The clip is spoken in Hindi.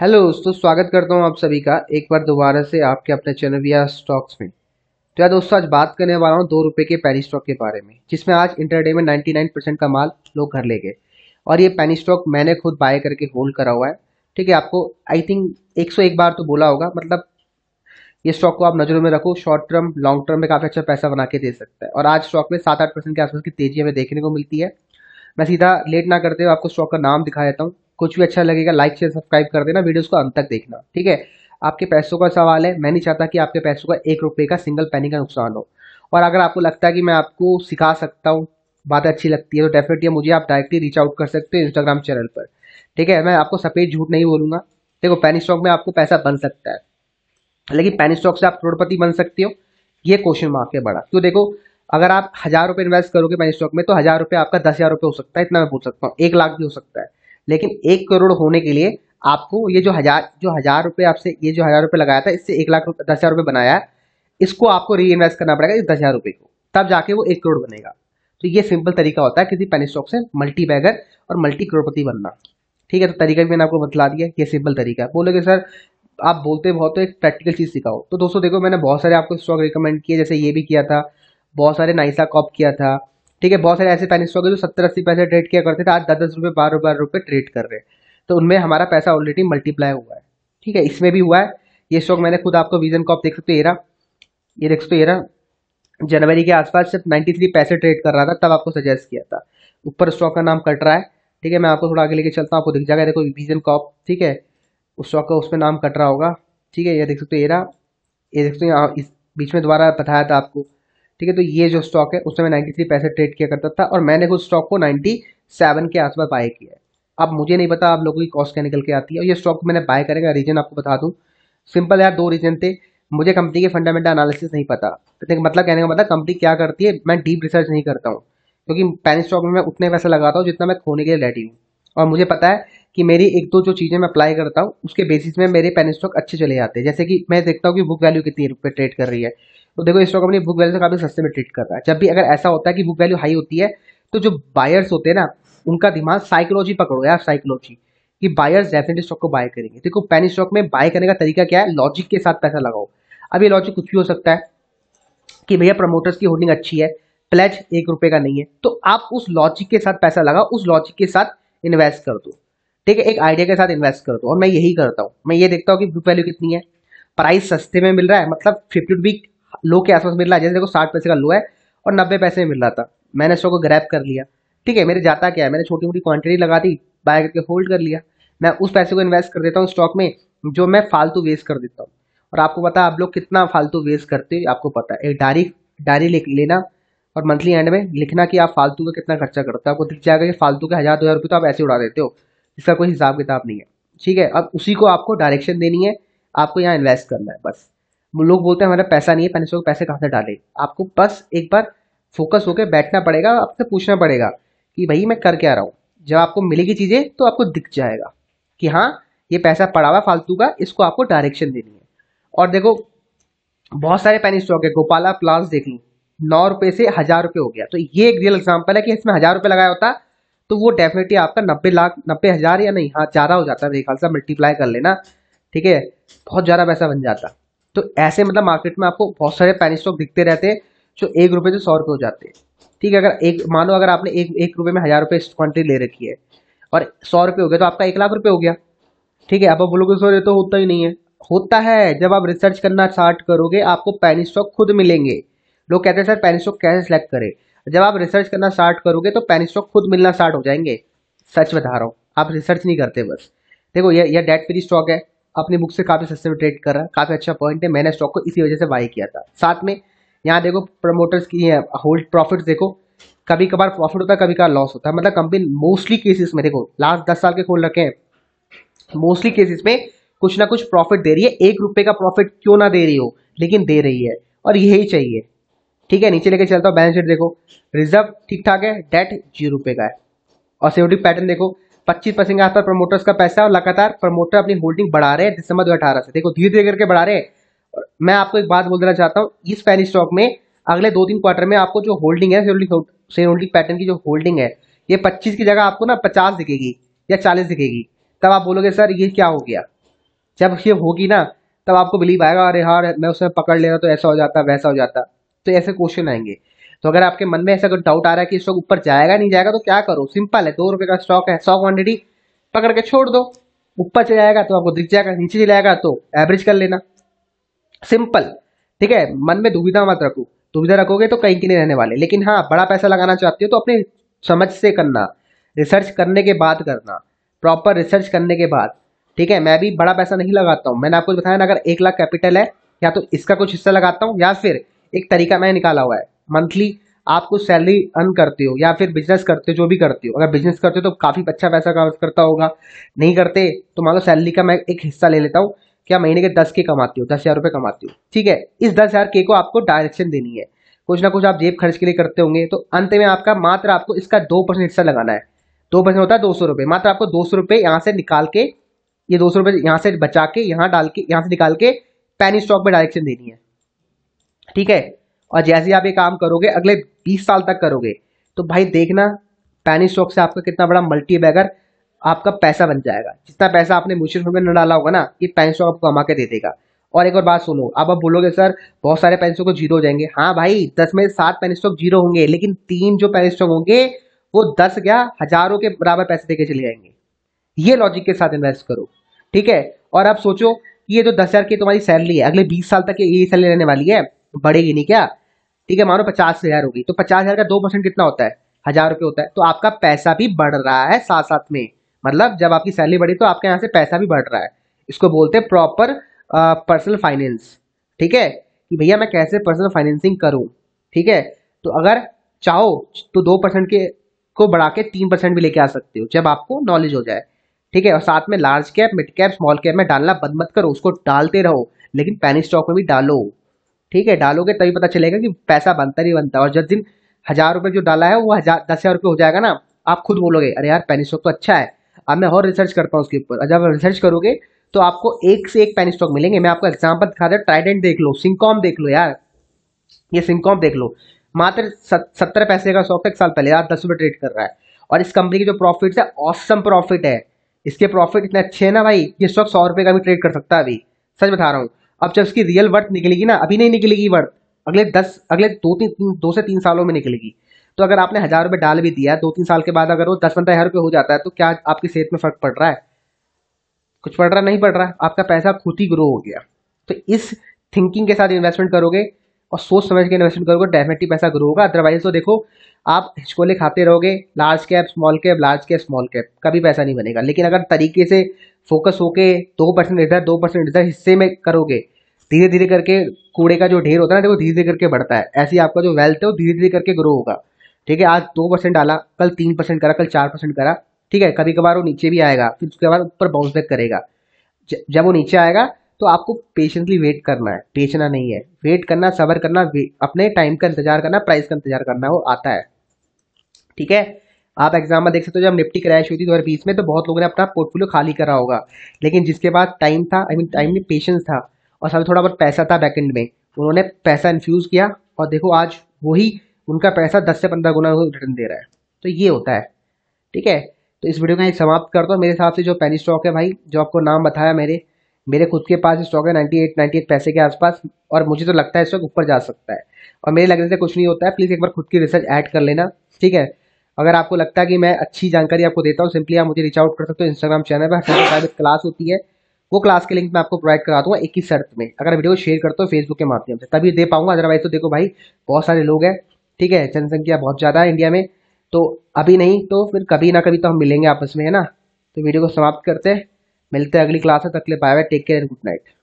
हेलो दोस्तों स्वागत करता हूँ आप सभी का एक बार दोबारा से आपके अपने चैनल या स्टॉक्स में तो यार दोस्तों आज बात करने वाला हूँ दो रुपये के पैनी स्टॉक के बारे में जिसमें आज इंटरडे में 99 परसेंट का माल लोग घर ले गए और ये पैनी स्टॉक मैंने खुद बाय करके होल्ड करा हुआ है ठीक है आपको आई थिंक एक बार तो बोला होगा मतलब ये स्टॉक को आप नज़रों में रखो शॉर्ट टर्म लॉन्ग टर्म में काफ़ी अच्छा पैसा बना के दे सकता है और आज स्टॉक में सात आठ परसेंट के आसपास की तेजी हमें देखने को मिलती है मैं सीधा लेट ना करते हुए आपको स्टॉक का नाम दिखा देता हूँ कुछ भी अच्छा लगेगा लाइक शेयर सब्सक्राइब कर देना वीडियोस को अंत तक देखना ठीक है आपके पैसों का सवाल है मैं नहीं चाहता कि आपके पैसों का एक रुपये का सिंगल पैनी का नुकसान हो और अगर आपको लगता है कि मैं आपको सिखा सकता हूँ बातें अच्छी लगती है तो डेफिनेटली मुझे आप डायरेक्टली रीच आउट कर सकते हो इंस्टाग्राम चैनल पर ठीक है मैं आपको सफेद झूठ नहीं बोलूँगा देखो पैनी स्टॉक में आपको पैसा बन सकता है लेकिन पैनी स्टॉक से आप करोड़पति बन सकते हो ये क्वेश्चन मार्क है बड़ा क्यों तो देखो अगर आप हज़ार रुपये इन्वेस्ट करोगे पैनी स्टॉक में तो हज़ार रुपये आपका दस हज़ार रुपये हो सकता है इतना मैं पूछ सकता हूँ एक लाख भी हो सकता है लेकिन एक करोड़ होने के लिए आपको ये जो हजार जो हजार रुपये आपसे ये जो हजार रुपये लगाया था इससे एक लाख दस हज़ार रुपये बनाया है इसको आपको री इन्वेस्ट करना पड़ेगा इस दस हज़ार रुपये को तब जाके वो एक करोड़ बनेगा तो ये सिंपल तरीका होता है किसी पेनी स्टॉक से मल्टी बैगर और मल्टी करोड़पति बनना ठीक है तो तरीका भी मैंने आपको बतला दिया ये सिंपल तरीका है बोलोगे सर आप बोलते बहुत तो एक प्रैक्टिकल चीज़ सिखाओ तो दोस्तों देखो मैंने बहुत सारे आपको स्टॉक रिकमेंड किए जैसे ये भी किया था बहुत सारे नाइसा कॉप किया था ठीक है बहुत सारे ऐसे पैनिक स्टॉक है जो सत्तर अस्सी पैसे ट्रेड किया करते थे आज दस दस रुपये बारह बारह रुपये ट्रेड कर रहे हैं तो उनमें हमारा पैसा ऑलरेडी मल्टीप्लाई हुआ है ठीक है इसमें भी हुआ है ये स्टॉक मैंने खुद आपको विजन कॉप देख सकते एरा ये देख सकते हो एरा जनवरी के आसपास सिर्फ थ्री पैसे ट्रेड कर रहा था तब आपको सजेस्ट किया था ऊपर स्टॉक का नाम कट रहा है ठीक है मैं आपको थोड़ा आगे लेके चलता हूँ आपको दिख जाएगा देखो विजन कॉप ठीक है उस स्टॉक का उसमें नाम कट रहा होगा ठीक है ये देख सकते हो एरा ये देख सकते इस बीच में दोबारा बताया था आपको ठीक है तो ये जो स्टॉक है उसमें समय नाइन्टी थ्री पैसे ट्रेड किया करता था और मैंने उस स्टॉक को नाइन्टी सेवन के आसपास बाय किया है अब मुझे नहीं पता आप लोगों की कॉस्ट क्या निकल के आती है और ये स्टॉक मैंने बाय करेगा रीजन आपको बता दूँ सिंपल यार दो रीजन थे मुझे कंपनी के फंडामेंटल एनालिसिस नहीं पता मतलब कहने का मतलब कंपनी क्या करती है मैं डीप रिसर्च नहीं करता हूँ क्योंकि पैनी स्टॉक में मैं उतने पैसे लगाता हूँ जितना मैं खोने के लिए रेडी हूँ और मुझे पता है कि मेरी एक दो जो चीज़ें मैं अप्लाई करता हूँ उसके बेसिस में मेरे पेन स्टॉक अच्छे चले जाते हैं जैसे कि मैं देखता हूँ कि बुक वैल्यू कितनी रुपये ट्रेड कर रही है तो देखो स्टॉक अपनी बुक वैल्यू से काफ़ी सस्ते में ट्रेड कर रहा है जब भी अगर ऐसा होता है कि बुक वैल्यू हाई होती है तो जो बायर्स होते हैं ना उनका दिमाग साइकोलॉजी पकड़ो यार साइकोलॉजी कि बायर्स डेफिनेटली स्टॉक को बाय करेंगे देखो पेन स्टॉक में बाय करने का तरीका क्या है लॉजिक के साथ पैसा लगाओ अब ये लॉजिक कुछ भी हो सकता है कि भैया प्रमोटर्स की होल्डिंग अच्छी है प्लेज एक रुपये का नहीं है तो आप उस लॉजिक के साथ पैसा लगाओ उस लॉजिक के साथ इन्वेस्ट कर दो ठीक है एक आइडिया के साथ इन्वेस्ट करता हूँ और मैं यही करता हूँ मैं ये देखता हूँ कि बुक वैल्यू कितनी है प्राइस सस्ते में मिल रहा है मतलब फिफ्टी रुपी लो के आसपास मिल रहा है जैसे देखो साठ पैसे का लो है और नब्बे पैसे में मिल रहा था मैंने स्टॉक को ग्रैप कर लिया ठीक है मेरे जाता क्या है मैंने छोटी मोटी क्वांटिटी लगा दी बाय करके होल्ड कर लिया मैं उस पैसे को इन्वेस्ट कर देता हूँ स्टॉक में जो मैं फालतू वेस्ट कर देता हूँ और आपको पता है आप लोग कितना फालतू वेस्ट करते हो आपको पता है एक डायरी डायरी लिख लेना और मंथली एंड में लिखना कि आप फालतू का कितना खर्चा करते हो आपको दिख जाएगा कि फालतू के हज़ार दो हज़ार रुपये तो आप ऐसे उड़ा देते हो इसका कोई हिसाब किताब नहीं है ठीक है अब उसी को आपको डायरेक्शन देनी है आपको यहाँ इन्वेस्ट करना है बस लोग बोलते हैं हमारा पैसा नहीं है पैसे पैसे कहाँ से डाले आपको बस एक बार फोकस होकर बैठना पड़ेगा आपसे पूछना पड़ेगा कि भाई मैं कर क्या रहा हूँ जब आपको मिलेगी चीज़ें तो आपको दिख जाएगा कि हाँ ये पैसा पड़ा हुआ फालतू का इसको आपको डायरेक्शन देनी है और देखो बहुत सारे पैनी स्टॉक है गोपाला प्लान्स देख लो नौ रुपये से हज़ार रुपये हो गया तो ये एक रियल एग्जाम्पल है कि इसमें हज़ार रुपये लगाया होता तो वो डेफिनेटली आपका नब्बे लाख नब्बे हज़ार या नहीं हाँ ज़्यादा हो जाता है मेरे ख्याल से मल्टीप्लाई कर लेना ठीक है बहुत ज़्यादा पैसा बन जाता तो ऐसे मतलब मार्केट में आपको बहुत सारे पैनी स्टॉक दिखते रहते हैं जो एक रुपये से सौ रुपये हो जाते हैं ठीक है अगर एक मानो अगर आपने एक एक रुपये में हज़ार रुपये क्वान्टिटी ले रखी है और सौ रुपये हो गया तो आपका एक लाख रुपये हो गया ठीक है आप बोलोगे सौ ये तो होता ही नहीं है होता है जब आप रिसर्च करना स्टार्ट करोगे आपको पैनी स्टॉक खुद मिलेंगे लोग कहते हैं सर पैनी स्टॉक कैसे सेलेक्ट करें जब आप रिसर्च करना स्टार्ट करोगे तो पैनी स्टॉक खुद मिलना स्टार्ट हो जाएंगे सच बता रहा हूँ आप रिसर्च नहीं करते बस देखो ये ये डेट फ्री स्टॉक है अपनी बुक से काफ़ी सस्ते में ट्रेड कर रहा है काफ़ी अच्छा पॉइंट है मैंने स्टॉक को इसी वजह से बाई किया था साथ में यहाँ देखो प्रमोटर्स की होल्ड प्रॉफिट देखो कभी कभार प्रॉफिट होता है कभी कभार लॉस होता है मतलब कंपनी मोस्टली केसेस में देखो लास्ट दस साल के खोल रखे हैं मोस्टली केसेस में कुछ ना कुछ प्रॉफिट दे रही है एक रुपये का प्रॉफिट क्यों ना दे रही हो लेकिन दे रही है और यही चाहिए ठीक है नीचे लेके चलता हूँ बैलेंस शीट देखो रिजर्व ठीक ठाक है डेट जीरो रुपये का है और सेवटिक पैटर्न देखो पच्चीस परसेंट के आसपास प्रमोटर्स का पैसा और लगातार प्रमोटर अपनी होल्डिंग बढ़ा रहे हैं दिसंबर दो अठारह से देखो धीरे धीरे करके बढ़ा रहे हैं मैं आपको एक बात बोल देना चाहता हूँ इस पैन स्टॉक में अगले दो तीन क्वार्टर में आपको जो होल्डिंग है होल्डिंग पैटर्न की जो होल्डिंग है ये पच्चीस की जगह आपको ना पचास दिखेगी या चालीस दिखेगी तब आप बोलोगे सर ये क्या हो गया जब ये होगी ना तब आपको बिलीव आएगा अरे हाँ मैं उसमें पकड़ ले रहा तो ऐसा हो जाता वैसा हो जाता तो ऐसे क्वेश्चन आएंगे तो अगर आपके मन में ऐसा कोई डाउट आ रहा है कि स्टॉक ऊपर जाएगा नहीं जाएगा तो क्या करो सिंपल है दो रुपए का स्टॉक है सौ क्वांटिटी पकड़ के छोड़ दो ऊपर चले जाएगा तो आपको दिख जाएगा नीचे चले जाएगा तो एवरेज कर लेना सिंपल ठीक है मन में दुविधा मत रखो दुविधा रखोगे तो कहीं के नहीं रहने वाले लेकिन हाँ बड़ा पैसा लगाना चाहते हो तो अपने समझ से करना रिसर्च करने के बाद करना प्रॉपर रिसर्च करने के बाद ठीक है मैं भी बड़ा पैसा नहीं लगाता हूँ मैंने आपको बताया ना अगर एक लाख कैपिटल है या तो इसका कुछ हिस्सा लगाता हूँ या फिर एक तरीका मैंने निकाला हुआ है मंथली आपको सैलरी अर्न करते हो या फिर बिजनेस करते हो जो भी करते हो अगर बिजनेस करते हो तो काफ़ी अच्छा पैसा करता होगा नहीं करते तो मान लो सैलरी का मैं एक हिस्सा ले लेता हूँ क्या महीने के दस के कमाती हो दस हज़ार रुपये कमाती हो ठीक है इस दस हज़ार के को आपको डायरेक्शन देनी है कुछ ना कुछ आप जेब खर्च के लिए करते होंगे तो अंत में आपका मात्र आपको इसका दो परसेंट हिस्सा लगाना है दो परसेंट होता है दो सौ रुपये मात्र आपको दो सौ रुपये यहाँ से निकाल के ये दो सौ रुपये यहाँ से बचा के यहाँ डाल के यहाँ से निकाल के पैनी स्टॉक में डायरेक्शन देनी है ठीक है और जैसे आप ये काम करोगे अगले बीस साल तक करोगे तो भाई देखना पैनी स्टॉक से आपका कितना बड़ा मल्टी बैगर आपका पैसा बन जाएगा जितना पैसा आपने म्यूचुअल फंड में न डाला होगा ना ये पैन स्टॉक आपको कमा के दे देगा और एक और बात सुनो अब आप बोलोगे सर बहुत सारे पैनी स्टॉक को जीरो हो जाएंगे हाँ भाई दस में सात पैनी स्टॉक जीरो होंगे लेकिन तीन जो पैनी स्टॉक होंगे वो दस या हजारों के बराबर पैसे देके चले जाएंगे ये लॉजिक के साथ इन्वेस्ट करो ठीक है और आप सोचो कि ये जो दस हजार की तुम्हारी सैलरी है अगले बीस साल तक ये सैलरी रहने वाली है तो बढ़ेगी नहीं क्या ठीक है मानो पचास हजार होगी तो पचास हजार का दो परसेंट कितना होता है हजार रुपये होता है तो आपका पैसा भी बढ़ रहा है साथ साथ में मतलब जब आपकी सैलरी बढ़ी तो आपके यहाँ से पैसा भी बढ़ रहा है इसको बोलते हैं प्रॉपर पर्सनल फाइनेंस ठीक है कि भैया मैं कैसे पर्सनल फाइनेंसिंग करूँ ठीक है तो अगर चाहो तो दो परसेंट के को बढ़ा के तीन परसेंट भी लेके आ सकते हो जब आपको नॉलेज हो जाए ठीक है और साथ में large cap mid cap small cap में डालना बंद मत करो उसको डालते रहो लेकिन पैनिक स्टॉक में भी डालो ठीक है डालोगे तभी पता चलेगा कि पैसा बनता नहीं बनता और जिस दिन हज़ार रुपये जो डाला है वो हज़ार दस हज़ार रुपये हो जाएगा ना आप खुद बोलोगे अरे यार पैनी स्टॉक तो अच्छा है अब मैं और रिसर्च करता हूँ उसके ऊपर जब रिसर्च करोगे तो आपको एक से एक पैनी स्टॉक मिलेंगे मैं आपको एग्जाम्पल दिखा रहा ट्राइडेंट देख लो सिंकॉम देख लो यार ये सिंकॉम देख लो मात्र सत्तर पैसे का स्टॉक एक साल पहले यार दस रुपये ट्रेड कर रहा है और इस कंपनी के जो प्रॉफिट है ऑसम प्रॉफिट है इसके प्रॉफिट इतने अच्छे हैं ना भाई ये स्टॉक सौ रुपये का भी ट्रेड कर सकता है अभी सच बता रहा हूँ अब जब इसकी रियल वर्थ निकलेगी ना अभी नहीं निकलेगी वर्थ अगले दस अगले दो तीन दो से तीन सालों में निकलेगी तो अगर आपने हज़ार रुपये डाल भी दिया दो तीन साल के बाद अगर वो दस पंद्रह हज़ार रुपये हो जाता है तो क्या आपकी सेहत में फ़र्क पड़ रहा है कुछ पड़ रहा नहीं पड़ रहा आपका पैसा खुद ही ग्रो हो गया तो इस थिंकिंग के साथ इन्वेस्टमेंट करोगे और सोच समझ के इन्वेस्टमेंट करोगे डेफिनेटली पैसा ग्रो होगा अदरवाइज तो देखो आप हिचकोले खाते रहोगे large cap small cap large cap small cap कभी पैसा नहीं बनेगा लेकिन अगर तरीके से फोकस होके दो परसेंट इधर दो परसेंट इधर हिस्से में करोगे धीरे धीरे करके कूड़े का जो ढेर होता है ना वो धीरे धीरे करके बढ़ता है ऐसे ही आपका जो वेल्थ है वो धीरे धीरे करके ग्रो होगा ठीक है आज दो परसेंट डाला कल तीन परसेंट करा कल चार परसेंट करा ठीक है कभी कभार वो नीचे भी आएगा फिर उसके बाद ऊपर बाउंस बैक करेगा जब वो नीचे आएगा तो आपको पेशेंसली वेट करना है बेचना नहीं है वेट करना सबर करना अपने टाइम का इंतजार करना प्राइस का इंतजार करना वो आता है ठीक है आप एग्जाम में देख सकते हो जब निफ्टी क्रैश हुई थी दो हज़ार बीस में तो बहुत लोगों ने अपना पोर्टफोलियो खाली करा होगा लेकिन जिसके बाद टाइम था आई मीन टाइम में पेशेंस था और साथ थोड़ा बहुत पैसा था बैकेंड में उन्होंने पैसा इन्फ्यूज़ किया और देखो आज वही उनका पैसा दस से पंद्रह गुना रिटर्न दे रहा है तो ये होता है ठीक है तो इस वीडियो का एक समाप्त कर दो मेरे हिसाब से जो पेनी स्टॉक है भाई जो आपको नाम बताया मेरे मेरे खुद के पास स्टॉक है नाइन्टी एट नाइन्टी एट पैसे के आसपास और मुझे तो लगता है स्टॉक ऊपर जा सकता है और मेरे लगने से कुछ नहीं होता है प्लीज़ एक बार खुद की रिसर्च ऐड कर लेना ठीक है अगर आपको लगता है कि मैं अच्छी जानकारी आपको देता हूँ सिंपली आप मुझे रीच आउट कर सकते हो इंस्टाग्राम चैनल पर प्राइवेट क्लास होती है वो क्लास के लिंक मैं आपको प्रोवाइड करा दूंगा एक ही शर्त में अगर वीडियो शेयर करते हो फेसबुक के माध्यम से तभी दे पाऊंगा अदरवाइज तो देखो भाई बहुत सारे लोग हैं ठीक है जनसंख्या बहुत ज़्यादा है इंडिया में तो अभी नहीं तो फिर कभी ना कभी तो हम मिलेंगे आपस में है ना तो वीडियो को समाप्त करते हैं मिलते हैं अगली क्लास में तक के लिए bye bye take care and good night